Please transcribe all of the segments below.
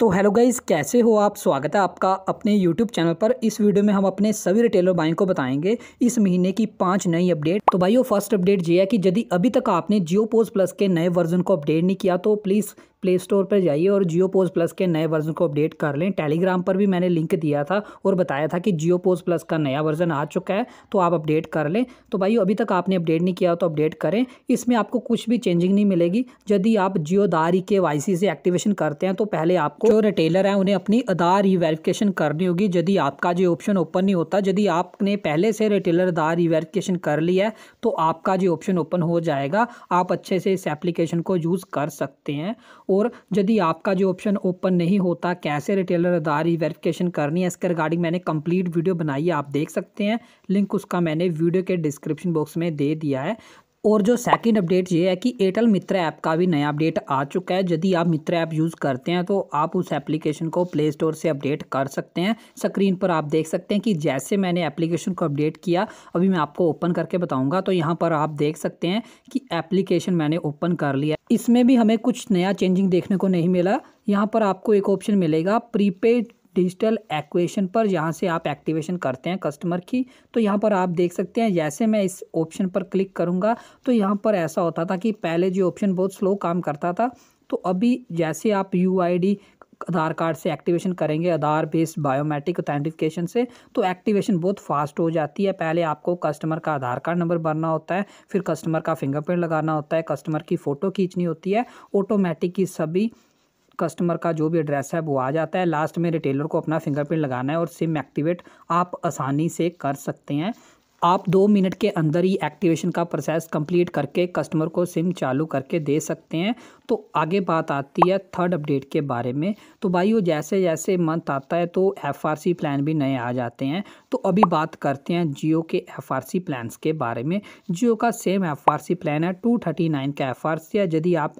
तो hello guys कैसे हो आप स्वागत है आपका अपने यूट्यूब चैनल पर इस वीडियो में हम अपने सभी रिटेलर भाई को बताएंगे इस महीने की पांच नई अपडेट तो भाइयों फर्स्ट अपडेट ये है कि यदि अभी तक आपने जियो पोज प्लस के नए वर्जन को अपडेट नहीं किया तो प्लीज़ प्ले स्टोर पर जाइए और जियो पोज प्लस के नए वर्जन को अपडेट कर लें टेलीग्राम पर भी मैंने लिंक दिया था और बताया था कि जियो पोज प्लस का नया वर्जन आ चुका है तो आप अपडेट कर लें तो भाई अभी तक आपने अपडेट नहीं किया तो अपडेट करें इसमें आपको कुछ भी चेंजिंग नहीं मिलेगी यदि आप जियो दार ई के वाई सी से एक्टिवेशन करते हैं तो पहले आपको जो रिटेलर हैं उन्हें अपनी आधार ई e वेरिफिकेशन करनी होगी यदि आपका जो ऑप्शन ओपन नहीं होता यदि आपने पहले से रिटेलर आधार रिवेरिफिकेशन e कर लिया है तो आपका जो ऑप्शन ओपन हो जाएगा आप अच्छे से इस एप्लीकेशन को यूज़ कर सकते हैं और यदि आपका जो ऑप्शन ओपन नहीं होता कैसे रिटेलर अदारी वेरिफिकेशन करनी है इसके रिगार्डिंग मैंने कंप्लीट वीडियो बनाई है आप देख सकते हैं लिंक उसका मैंने वीडियो के डिस्क्रिप्शन बॉक्स में दे दिया है और जो सेकंड अपडेट ये है कि एयरटेल मित्र ऐप का भी नया अपडेट आ चुका है यदि आप मित्र ऐप यूज़ करते हैं तो आप उस एप्लीकेशन को प्ले स्टोर से अपडेट कर सकते हैं स्क्रीन पर आप देख सकते हैं कि जैसे मैंने एप्लीकेशन को अपडेट किया अभी मैं आपको ओपन करके बताऊंगा तो यहाँ पर आप देख सकते हैं कि एप्लीकेशन मैंने ओपन कर लिया इसमें भी हमें कुछ नया चेंजिंग देखने को नहीं मिला यहाँ पर आपको एक ऑप्शन मिलेगा प्रीपेड डिजिटल एक्वेशन पर यहाँ से आप एक्टिवेशन करते हैं कस्टमर की तो यहाँ पर आप देख सकते हैं जैसे मैं इस ऑप्शन पर क्लिक करूँगा तो यहाँ पर ऐसा होता था कि पहले जो ऑप्शन बहुत स्लो काम करता था तो अभी जैसे आप यू आधार कार्ड से एक्टिवेशन करेंगे आधार बेस्ड बायोमेट्रिक ऑथेंटिफिकेशन से तो एक्टिवेशन बहुत फास्ट हो जाती है पहले आपको कस्टमर का आधार कार्ड नंबर भरना होता है फिर कस्टमर का फिंगरप्रिंट लगाना होता है कस्टमर की फ़ोटो खींचनी होती है ऑटोमेटिक की सभी कस्टमर का जो भी एड्रेस है वो आ जाता है लास्ट में रिटेलर को अपना फिंगरप्रिंट लगाना है और सिम एक्टिवेट आप आसानी से कर सकते हैं आप दो मिनट के अंदर ही एक्टिवेशन का प्रोसेस कंप्लीट करके कस्टमर को सिम चालू करके दे सकते हैं तो आगे बात आती है थर्ड अपडेट के बारे में तो भाई वो जैसे जैसे मंथ आता है तो एफआरसी प्लान भी नए आ जाते हैं तो अभी बात करते हैं जियो के एफआरसी प्लान्स के बारे में जियो का सेम एफआरसी प्लान है टू थर्टी नाइन का सी है यदि आप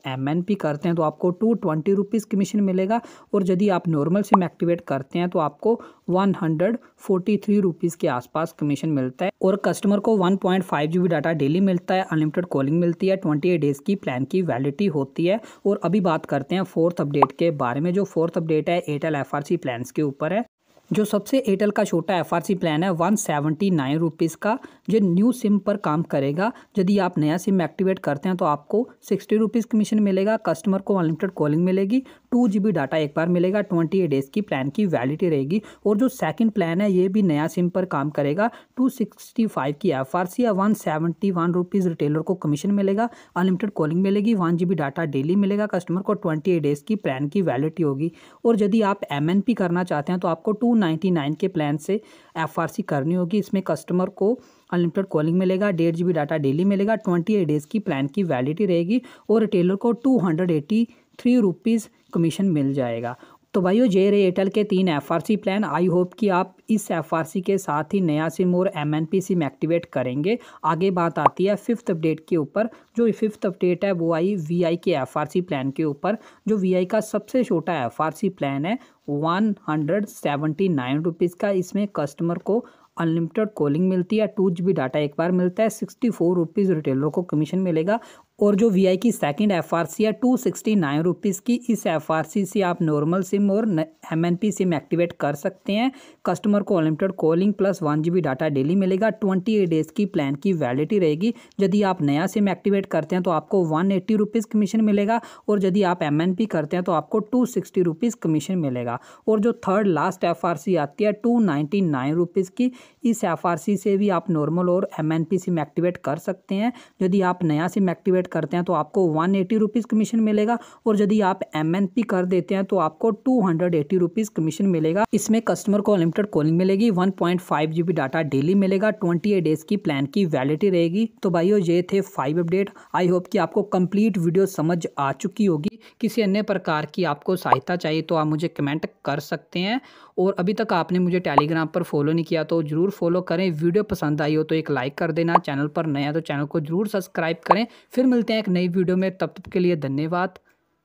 पी करते हैं तो आपको टू ट्वेंटी रुपीज़ कमीशन मिलेगा और यदि आप नॉर्मल सिम एक्टिवेट करते हैं तो आपको one hundred forty three rupees के आसपास कमीशन मिलता है और और कस्टमर को 1.5 पॉइंट डाटा डेली मिलता है अनलिमिटेड कॉलिंग मिलती है 28 डेज़ की प्लान की वैलिडिटी होती है और अभी बात करते हैं फोर्थ अपडेट के बारे में जो फोर्थ अपडेट है एयरटेल एफ आर प्लान्स के ऊपर है जो सबसे एयरटेल का छोटा एफ प्लान है वन सेवेंटी नाइन रुपीज़ का जो न्यू सिम पर काम करेगा यदि आप नया सिम एक्टिवेट करते हैं तो आपको सिक्सटी रुपीज़ कमीशन मिलेगा कस्टमर को अनलिमिटेड कॉलिंग मिलेगी टू जी बी डाटा एक बार मिलेगा ट्वेंटी एट डेज़ की प्लान की वैलिडिटी रहेगी और जो सेकंड प्लान है ये भी नया सिम पर काम करेगा टू सिक्सटी फाइव की एफ आर सी या one seventy one rupees retailer को कमीशन मिलेगा अनलिमिटेड कॉलिंग मिलेगी one G B data daily मिलेगा कस्टमर को ट्वेंटी एट डेज़ की प्लान की वैलिडिटी होगी और यदि आप एम एन पी करना चाहते हैं तो आपको टू के प्लान से एफ करनी होगी इसमें कस्टमर को अनलिमिटेड कॉलिंग मिलेगा डेढ़ जी डाटा डेली मिलेगा ट्वेंटी डेज़ की प्लान की वैलिडिटी रहेगी और रिटेलर को two hundred eighty three rupees commission मिल जाएगा तो भाइयों जे एयरटेल के तीन एफआरसी प्लान आई होप कि आप इस एफआरसी के साथ ही नया सिम और M N P SIM activate करेंगे आगे बात आती है फिफ्थ अपडेट के ऊपर जो फिफ्थ अपडेट है वो आई वीआई के एफआरसी प्लान के ऊपर जो वीआई का सबसे छोटा एफआरसी प्लान है one hundred seventy nine rupees का इसमें कस्टमर को अनलिमिटेड कॉलिंग मिलती है टू जी डाटा एक बार मिलता है सिक्सटी फोर रुपीज़ रिटेलर को कमीशन मिलेगा और जो वी आई की सेकेंड एफ आर सी है टू सिक्सटी नाइन रुपीज़ की इस एफ आर सी से आप नॉर्मल सिम और M N P SIM activate कर सकते हैं कस्टमर को unlimited calling plus one G B data daily मिलेगा ट्वेंटी एट डेज़ की प्लान की वैलिडिटी रहेगी यदि आप नया सिम एक्टिवेट करते हैं तो आपको वन एट्टी रुपीज़ कमीशन मिलेगा और यदि आप एम एन पी करते हैं तो आपको टू सिक्सटी रुपीज़ कमीशन मिलेगा और जो third last F R C आती है टू नाइन्टी नाइन रुपीज़ की इस एफ आर सी से भी आप नॉर्मल और M N P SIM activate कर सकते हैं यदि आप नया सिम एक्टिवेट करते हैं तो आपको वन एटी रुपीज़ कमीशन मिलेगा और यदि आप एम एन पी कर देते हैं तो आपको two hundred eighty rupees commission मिलेगा इसमें कस्टमर को अनलिमिटेड कॉलिंग मिलेगी one point five G B data daily मिलेगा ट्वेंटी एट डेज़ की प्लान की वैलिडिटी रहेगी तो भाइयों ये थे फाइव अपडेट आई होप कि आपको कंप्लीट वीडियो समझ आ चुकी होगी किसी अन्य प्रकार की आपको सहायता चाहिए तो आप मुझे कमेंट कर सकते हैं और अभी तक आपने मुझे टेलीग्राम पर फॉलो नहीं किया तो ज़रूर फॉलो करें वीडियो पसंद आई हो तो एक लाइक कर देना चैनल पर नया तो चैनल को ज़रूर सब्सक्राइब करें फिर मिलते हैं एक नई वीडियो में तब तक के लिए धन्यवाद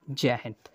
जय हिंद